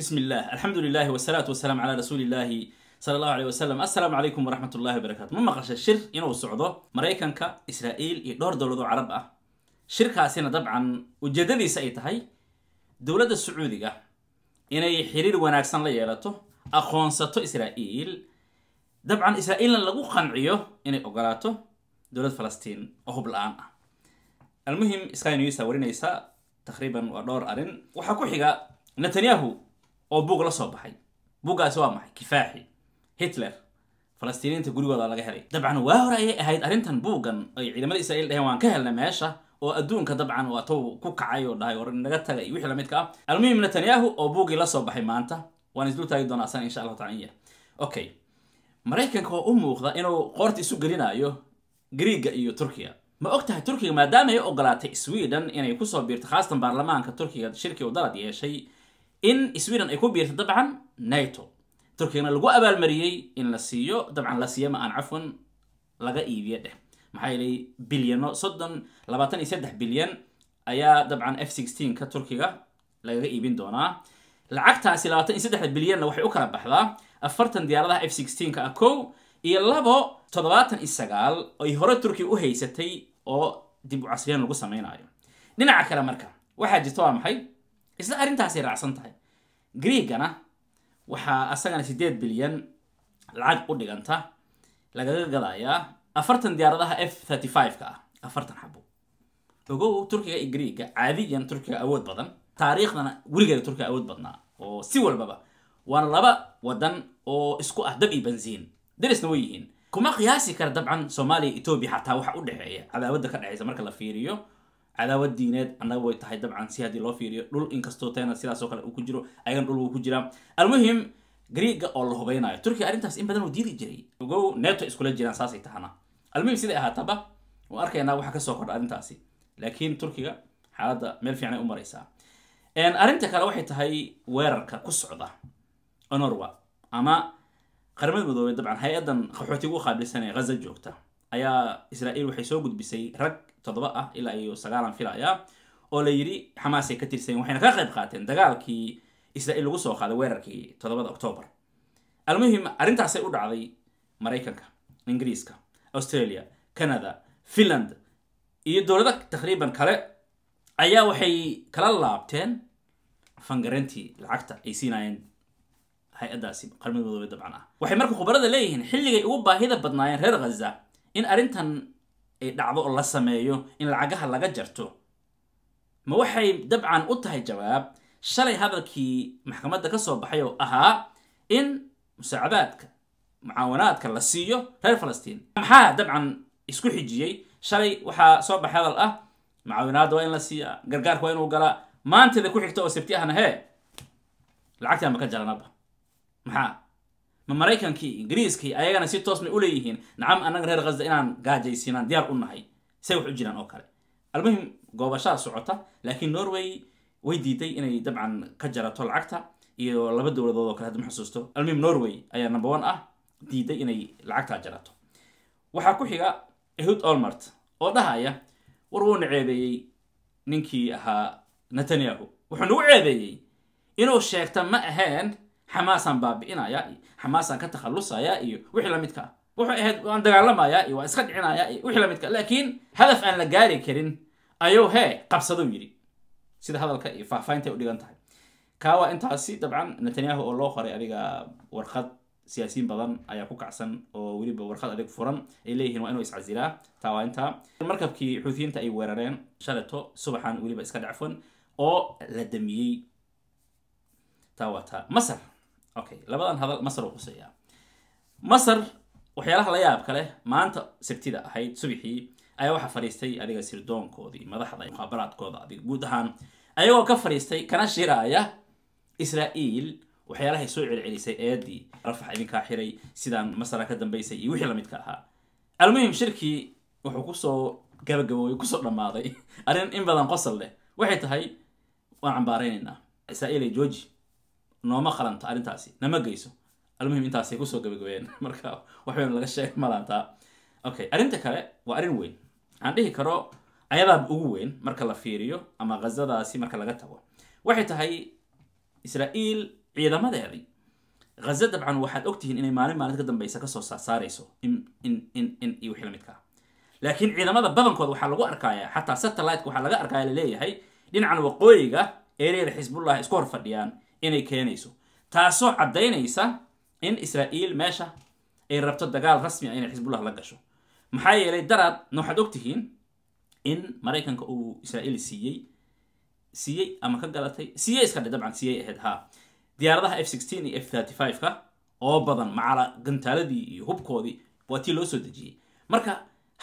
بسم الله الحمد لله والصلاة والسلام على رسول الله sal allahu aley wasalam assalaamu calaykum waraxmat ullahi barakaatu ma maqashay shir inuu socdo maraykanka israa'iil iyo dhowr dowlad oo carab ah shirkaasina dabcan ujeeddadiisa ay tahay dowladda sacuudiga inay xiriir wanaagsan la yeelato aqoonsato israa'iil dabcan israa'iilna lagu qanciyo inay ogolaato dowlad falastiin oo hub la-aan ah almuhim sky news a warinaysa taqriiban netanyahu oo buug la soo baxay buuggaasi waa maxay kifaaxi hitler falastiiniinta gurigooda laga helay dabcan waa hore ayay ahayd arrintan buuggan ay ciidamada israiil dhaheen waan ka helnay meesha oo adduunka dabcan waa ku kacay oo dhahay war naga taga iyo wixii lamidka ah almuhim netanyahu oo buuggii la soo baxay maanta waan isdul taagi doonaa sana insha allahu tacala in yar okay maraykanka oo u muuqda inuu qoorta isu gelinayo griiga iyo turkiya ma og tahay turkiga maadaama ay ogolaatay sweden inay kusoo biirto khaasatan baarlamaanka turkiga shirkii u dalad yeeshay in sweden ay ku biirtay dabcan nato turkigana lagu abaalmariyey in la siiyo dabcan la siiya ma aan cafwan laga iibiye dheh maxaa yeelay bilyano soddon labaatan iyo saddex bilyan ayaa dabcan f ka turkiga lagaga iibin doonaa lacagtaasi labaatan iyo saddexda bilyanna waxay u kala baxdaa afartan diyaaradaha f ka ah kow iyo labo toddobaatan iyo sagaal ay hore turkiga u haysatay oo dib u casriyan lagu samaynayo dhinaca kale marka waxaa jirta waa maxay isla arrintaasay raacsan tahay greegana waxaa asagana sideed bilyan lacag u dhiganta lagaga gadayaa afartan diyaaradaha f thirty ka ah afartan xabo ogow turkiga iyo greega caadiyan turkiga awood badan taariikhdana weligeeda turkiga awood badnaa oo si walbaba waana laba wadan oo isku ah dab iyo benziin darisna way yihiin kuma qiyaasi kara dabcan soomaaliya etoobiya xataa waxa u dhexeeya cadaawada ka dhexaysa marka la fiiriyo cadaawad diineed annaga way tahay dabcan si haddii loo fiiriyo dhul inkastoo tena sidaasoo kale uu ku jiro ayagana dhul wuu ku jiraa almuhim griega oo la hubeynayo turkiga arrintaas in badan uu diidi jiray ogow neto iskula jiraan saasay tahana almuhim siday ahaataba waan arkaynaa waxa kasoo kordha arrintaasi laakiin turkiga xaaladda meel fiican ay u maraysaa arrinta kale waxay tahay weerarka ku socda onorwa ama qaramada midoobey dabcan hay-addan qaxootiga u qaabilsanee ghaza joogta ayaa israa'iil waxay soo gudbisay rag toddoba ah ilaa iyo sagaalan filaya oo la yidhi xamaasay ka tirsayen waxayna ka qayb qaateen dagaalkii israa'iil lagu soo qaaday weerarkii todobada oktoobar almuhim arrintaasay u dhacday maraykanka ingiriiska australia canada finland iyo dowlado taqriiban kale ayaa waxay kala laabteen fangarantii lacagta ay siinaayeen hay-addaasi qarmid dabcan ah waxay marka khubarada leeyihiin xilligay ugu baahida badnaayeen reer khaza in arrintan ay dhacdo oo la sameeyo in lacagaha laga jarto ma waxay dabcan u tahay jawaab shalay hadalkii maxkamadda ka soo baxay oo ahaa in musaacadaadka mucaawanaadka la siiyo reer falastiin maxaa dabcan isku xijiyey shalay waxaa soo baxay hadal ah mucaawanaadda waa in la siiyaa gargaarka waa inuu galaa maanteeda ku xigta oo sabti ahna hee ma ka jaranaba maxaa ma maraykankii ingiriiskii ayagana si toos may uleeyihiin nacam annaga reer khasda inaan gaajaysiinaan diyaar u nahay say wax u jiraan oo kale almuhim goobashaa socota laakiin norway way diiday inay dabcan ka jarato lacagta iyo laba dowladood oo kale hadda ma xusuusto almuhim norway ayaa number one ah diiday inay lacagtaa jarato waxaa ku xiga ehud olmart oo dhahaya war wuu na ceebeeyey ninkii ahaa netanyahu wuxuu nagu ceebeeyey inuu sheegta ma aheen xamaasaan baabi'inayaa iyo xamaasaan ka takhalusayaa iyo wixii lamidka ah wuxuu ahayd waan dagaalamayaa iyo waan iska dhicinayaa iyo wixii lamidka laakiin hadaf aan la gaari karin ayuu hee qabsadou yidhi sida hadalka iyo faahfaahinta ay udhigan tahay kaawa intaasi dabcan netanyahu oo loo qoray adiga warqad siyaasiyiin badan ayaa ku kacsan oo weliba warqad adig furan ay leeyihiin waa inuu iscasilaa taa waa intaa markabkii xuutiyiinta ay weerareen shaleto subaxan weliba iska dhacfan oo la damiyey taa waa taa masar okay labadan hadal masar uu quseeyaa masar waxyaalaha la yaabka leh maanta sabtida ahayd subixii ayaa waxaa fadhiistay adiga sirdoonkoodii madaxda muqaabaraadkooda adiga guud ahaan ayagoo ka fadhiistay kana shiraaya israa'iil waxyaalahay soo celcelisay eedii rafax idinkaa xiray sidaan masara ka dambaysay iyo wixii lamidka ahaa almuhim shirkii wuxuu kusoo gabagaboobay kusoo dhammaaday arrin in badan qosol leh waxay tahay waan cambaaraynaynaa israa'iil ay jooji nooma qalanto arintaasi nama geyso almuhim intaasay kusoo gabagabeen marka waxweyna laga sheegay malantaa okay arrinta kale waa arrin weyn aan dhihi karo ayadaa ugu weyn marka la fiiriyo ama ghazadaasi marka laga tago waxay tahay israa'iil ciidamadeedii ghaza dabcan waxaad ogtihiin inay maalin maalin ka dambaysa kasoo saarayso in in iyo wixii lamidka laakiin ciidamada badankood waxaa lagu arkayaa xataa satelliteka waxaa laga arkaya laleeyahay dhinacan waqooyiga ee leeda xisbullah isku hor fadhiyaan inay keenayso taasoo caddaynaysa in israa'iil meesha ay rabto dagaal rasmi a ah inay xisbullah la gasho maxaa yeelay daraad na waxaad tihiin in maraykanka uu israa'iil siiyey siiyey ama ka galatay siiyey iska dhe dabcan siiyey ahayd ha diyaaradaha f sixteen iyo f thirty five ka oo badan macala gantaaladii iyo hubkoodii waa tii loo soo dejiyey marka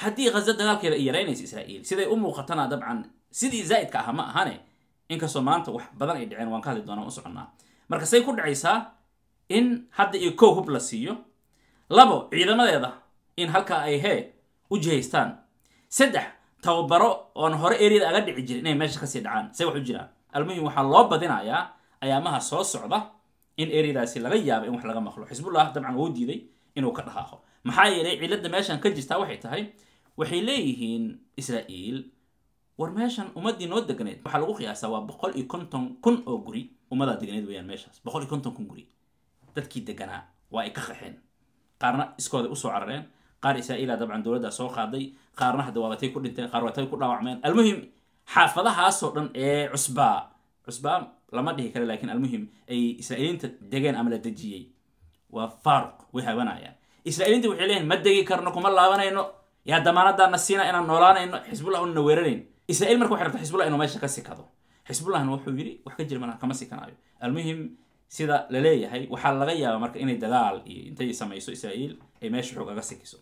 haddii khaza dagaalkeeda ay yaraynaysa israa'iil siday u muuqatana dabcan sidii zaa'idka aha ma ahane inkastoo maanta wax badan ay dhaceen waan ka hadli doonaa waan u soconnaa marka say ku dhacaysaa in hadda iyo kow hub la siiyo labo ciidamadeeda in halkaa ay hee u jihaystaan saddex tababaro oon hore eriyada aga dhici jirin inay meesha kasii dhacaan say wax u jiraan almuhim waxaa loo badinayaa ayaamaha soo socda in eryadaasi laga yaabo in wax laga maqlo xisbullah dabcan wuu diiday inuu ka dhahaaqo maxaa yeelay cilladda meeshan ka jirta waxay tahay waxay leeyihiin israa'iil war meeshan ummadii noo degneed waxaa lagu qiyaasaa waa boqol iyo konton kun oo guri ummadaa degneed weyaan meeshaas boqol iyo konton kun guri dadkii deganaa waa ay ka qaxeen qaarna iskooday usoo carareen qaar isaa dabcan dowladdaa soo qaaday qaarna hadda waabatay ku dhinteen qaar waabatay ku dhaawacmeen almuhim xaafadahaasoo dhan ee cusbaa cusbaa lama dhihi kare laakiin almuhim ay israa'iiliinta degeen ama la dejiyey waa faaruq way habanayaan israa'iiliinta waxay leeyihin ma degi karno kuma laabanayno yaa damaanadaana siina inaan noolaanayno xisbullah unana weeranayn israa'iil marka waxay rabta xisbullah inuu meesha ka sikado xisbullahna wuxuu yidhi wax ka jir mana kama sikanaayo almuhim sida la leeyahay waxaa laga yaabaa marka inay dagaal iyo intay samayso israa'iil ay meesha xoogaga sikiso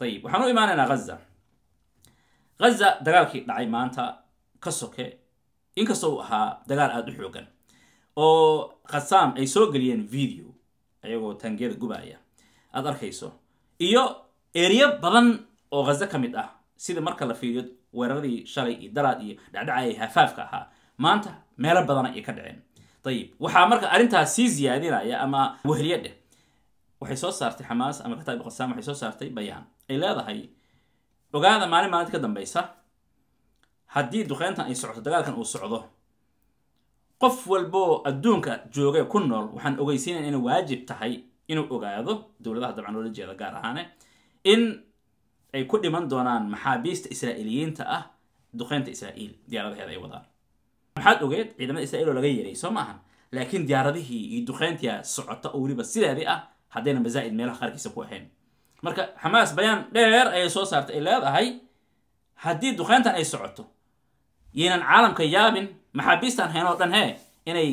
ayib waxaan u imaanaynaa haza haza dagaalkii dhacay maanta ka soke inkastoo uu ahaa dagaal aada u xoogan oo khasaam ay soo geliyeen video ayagoo taangiyada gubaaya aada arkayso iyo eryo badan oo haza ka mid ah sida marka la fiiriyo weeraradii shalay iyo dalaad iyo dhacdhacaya hafaafka ahaa maanta meelo badana ay ka dhaceen ayib waxaa marka arrintaas sii ziyaadinaya ama wehliya waxay soo saartay xamaas ama kataib qasam waxay soo saartay bayaan ay leedahay ogaada maalin maalinta ka dambaysa haddii duqeyntan ay socoto dagaalkan uu socdo qof walboo adduunka joogay ku nool waxaan ogeysiinaya inay waajib tahay inuu ogaado dowladaha dabcan loola jeeda gaar ahaane in ay ku dhiman doonaan maxaabiista israa'iiliyiinta ah duqeynta israa'iil diyaaradaheeda ay wadaan maxaad ogeed ciidamada israa'iil oo laga yeeray soo ma maahan laakiin diyaaradihii iyo duqeyntia socota oo weliba sidaadii ah haddayna mazaa'id meelaha qaarkiisa ku ahayn marka xamaas bayaan dheer ayay soo saartay ay leedahay haddii duqeyntan ay socoto yaynan caalamka yaabin maxaabiistaan hayn oo dhan he inay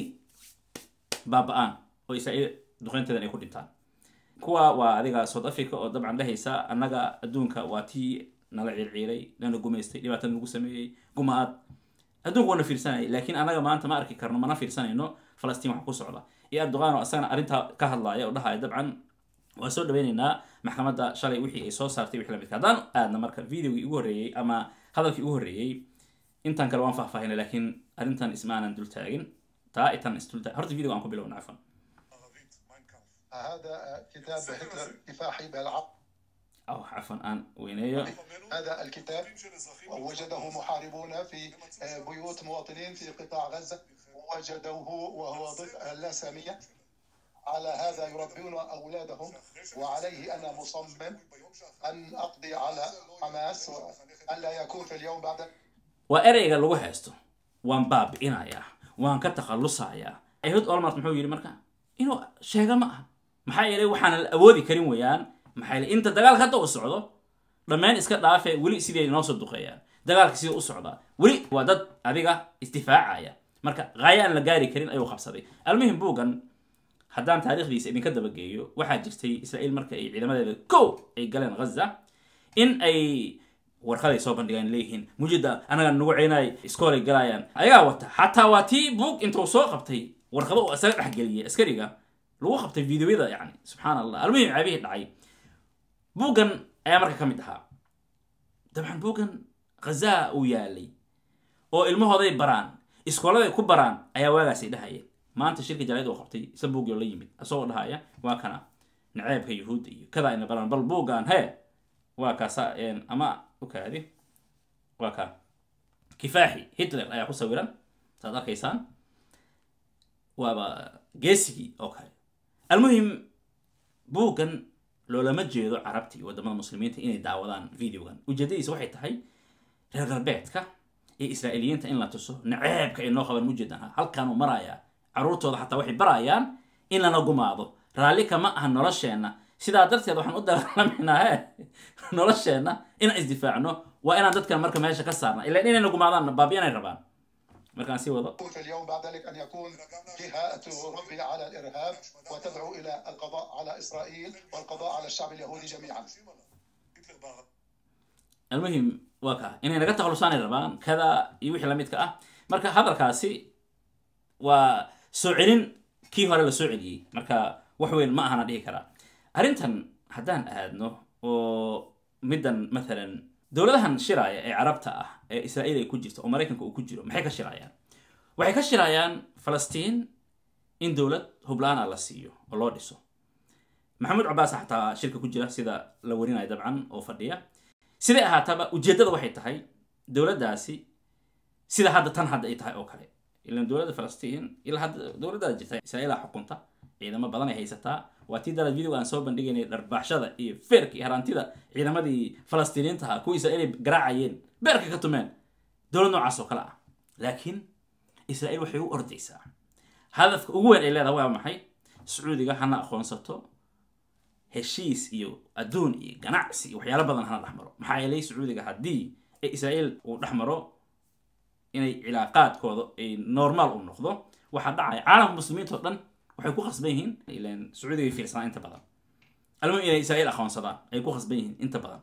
baaba-aan oo israa'iil duqeynteedan ay ku dhintaan kuwa waa adiga south africa oo dabcan dhehaysa annaga adduunka waa tii nala ciirciiray nana gumaystay dhibaata nagu sameeyey gumaad aad adduunka waana fiirsanayay laakiin annaga maanta ma arki karno mana fiirsanayno falastiin wax ku socda iyo erdogan oo isagana arrintaa ka hadlaaya oo dhahaya dabcan waa soo dhaweyneynaa maxkamadda shalay wixii ay soo saartay wixii lamidka haddaan aadna marka videogii ugu horreeyey ama hadalkii ugu horreeyey intan kale waan fahfaahina laakiin arrintan isma aanan dul taa itan isdulta horta video aan ku bilowna cafan هذا كتاب هتلر كفاحي بالعقل أو عفوا أن وينيا هذا الكتاب وجده محاربون في آه، بيوت مواطنين في قطاع غزة وجدوه وهو ضفة اللاسامية على هذا يربون أولادهم وعليه أنا مصمم أن أقضي على حماس أن لا يكون في اليوم بعد وأريغا لو هيستو وان باب إنايا وان كتخلصايا أيهود أول محو يري مركا إنه شيغا ما maxaa yeelay waxaana la awoodi karin weeyaan maxaa yeelay inta dagaalka hadda u socdo dhammaan iska dhaafe weli siday noo soo duqeeyaan dagaalka siduu u socdaa weli waa dad adiga isdifaacaya marka qaayo aan la gaari karin ayuu qabsaday almuhim buugan haddaan taarikhdiisa idinka dabageeyo waxaa jirtay israa'iil marka ay ciidamadeeda kow ay galeen ghaza in ay warkaday soo bandhigeen leeyihiin mujida anagaa nagu celinay iskoolay galaayaan ayagaa wata xataa waa tii buug intuu soo qabtay warqado uu isaga dhexgeliyay askariga lagu qabtay videoyada yani subxaan allah almuhim caabihii dhacay buuggan ayaa marka ka mid ahaa dabcan buuggan khazaa uu yaalay oo ilmahooday baraan iskooladay ku baraan ayaa waagaasay dhahayeen maanta shirka jaraid uu qabtay isa buugyo la yimid isagoo dhahaya waa kana naceebka yuhuudda iyo kadaa ina baraan bal buuggan he waa kaasa ama ukaadi waa ka kifaaxi hitler ayaa ku sawiran saad arkaysaan waaba geesigii oo almuhim buuggan loolama jeedo carabta iyo wadamada muslimiinta inay daawadaan videogan ujeedadiisa waxay tahay reer galbeedka iyo israa'iiliyiinta in la tuso naceebka ay noo qabaan mujeedaan halkaanuu maraayaa carruurtooda xataa waxay barayaan in lana gumaado raalli kama aha nolosheenna sidaa darteed waxaan u dagaalamaynaa eh, nolosheenna inaan isdifaacno waa inaan dadkan marka meesha ka saarna ilan inay nagumaadaan baabiyanay rabaan ما كان سوى ضغط اليوم بعد ذلك ان يكون جهه تربي على الارهاب وتدعو الى القضاء على اسرائيل والقضاء على الشعب اليهودي جميعا المهم waa kaa inay naga takhalusaanay rabaan kada iyo wixii lamidka ah marka hadalkaasi waa soo celin kii hore la soo celiyey marka wax weyn ma ahana dhihi karaa arrintan aadno oo middan dowladahan shiraya ee carabta ah ee israa'iil ay ku jirta oo maraykanka uu ku jiro maxay ka shiraayaan waxay ka shiraayaan falastiin in dowlad hublaana ah la siiyo oo loo dhiso maxamuud cabaas xataa shirka ku jira sida la warinaya dabcan oo fadhiya siday ahaataba ujeeddada waxay tahay dowladdaasi sida hadda tan hadda ay tahay oo kale ilan dowladda falastiin ilaa hadda dowladdaada jirta israa'iila xukunta ciidamo badan ay haysataa waa tii darad video aan soo bandhigaynay dharbaaxshada iyo feerka iyo harantida ciidamadii falastiiniyiinta ahaa kuwii israiil ay garaacayeen beerka ka tumeen dowlad noocaas oo kale ah laakiin israaiil waxay u ordaysaa hadafka ugu weyn ay leedahay waa maxay sacuudiga hana aqoonsato heshiis iyo adduun iyo ganacsi iyo waxyaalo badan hana maro maxaa yeelay sacuudiga haddii israiil uu dhex maro inay cilaaqaadkooda ay normaal u noqdo waxaa dhacaya caalamka muslimiinta oo dhan waxay ku khasban yihiin ilan sacuudiga fiirsanaa inta badan almuhim inay israa'iil aqoonsadaan ay ku khasban yihiin inta badan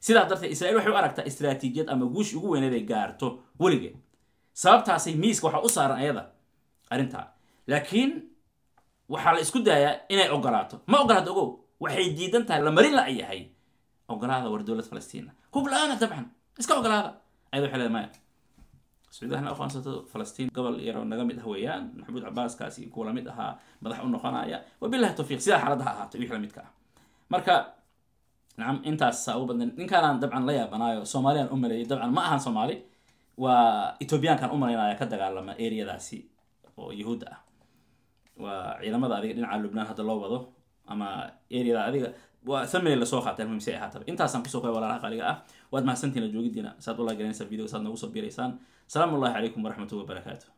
sidaa darteed israa'iil waxay u aragtaa istraatiijiyad ama guush ugu weyneed ay gaarto weligeed sababtaasay miiska waxaa u saaran ayada arrintaa laakiin waxaa la isku daayaa inay ogolaato ma ogolaad ogow waxay diidan tahay la marin la yahay ogolaada war dowlad falastiina hub la-aana dabcan iska ogolaada ayada waxay leedahay maya suudahan aqoonsato falastiin gobol yaroo naga mid ah weeyaan maxamuud cabaaskaas iyo kuwa lamid ahaa madax u noqonaya wabilahi tawfiiq sidaa xaaladaha ha ahaato wix lamidka ah marka nacam intaasa u badna ninkaanaan dabcan la yaabanayo soomaaliyaan u maleeyay dabcan ma ahan soomaali waa ethoobiyaankan u malaynaya ka dagaalama areadaasi oo yahuudda ah waa ciidamada adiga dhinaca lubnaan hadda loo wado ama areada adiga waa samail lasoo qaatay muhiim si ay ahaataba intaasaan kusoo qoya walaalaha qaaliga ah waad mahadsantihin joogidiina saad u laagelinaysaa video saad noogu soo biiraysaan salaamu allahi calaykum waraxmatullahi wabarakaatu